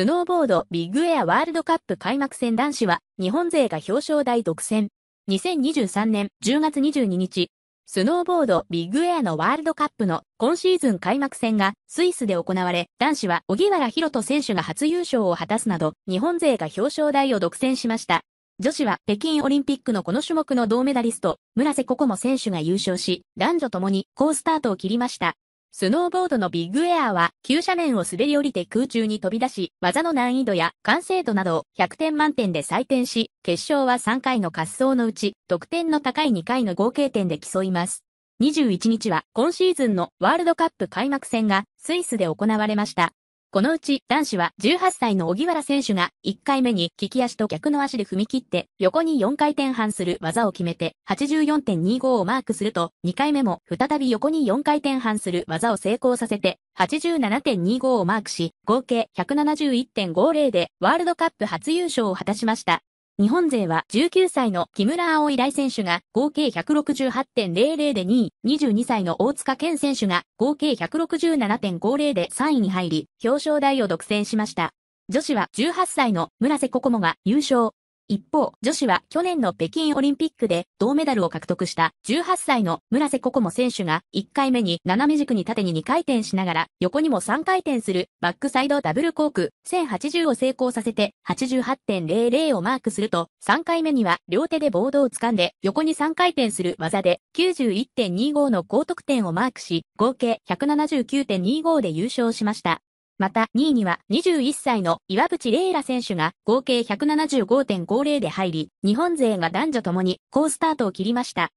スノーボードビッグエアワールドカップ開幕戦男子は日本勢が表彰台独占。2023年10月22日、スノーボードビッグエアのワールドカップの今シーズン開幕戦がスイスで行われ、男子は小木原博人選手が初優勝を果たすなど、日本勢が表彰台を独占しました。女子は北京オリンピックのこの種目の銅メダリスト、村瀬心も選手が優勝し、男女ともに好スタートを切りました。スノーボードのビッグエアは、急斜面を滑り降りて空中に飛び出し、技の難易度や完成度などを100点満点で採点し、決勝は3回の滑走のうち、得点の高い2回の合計点で競います。21日は今シーズンのワールドカップ開幕戦がスイスで行われました。このうち男子は18歳の小木原選手が1回目に利き足と逆の足で踏み切って横に4回転半する技を決めて84.25をマークすると2回目も再び横に4回転半する技を成功させて87.25をマークし合計171.50でワールドカップ初優勝を果たしました。日本勢は19歳の木村葵大選手が合計168.00で2位、22歳の大塚健選手が合計167.50で3位に入り、表彰台を独占しました。女子は18歳の村瀬心が優勝、一方、女子は去年の北京オリンピックで銅メダルを獲得した18歳の村瀬心も選手が1回目に斜め軸に縦に2回転しながら横にも3回転するバックサイドダブルコーク1080を成功させて88.00をマークすると3回目には両手でボードを掴んで横に3回転する技で91.25の高得点をマークし合計179.25で優勝しました。また2位には21歳の岩渕麗楽選手が合計175.50で入り、日本勢が男女ともに好スタートを切りました。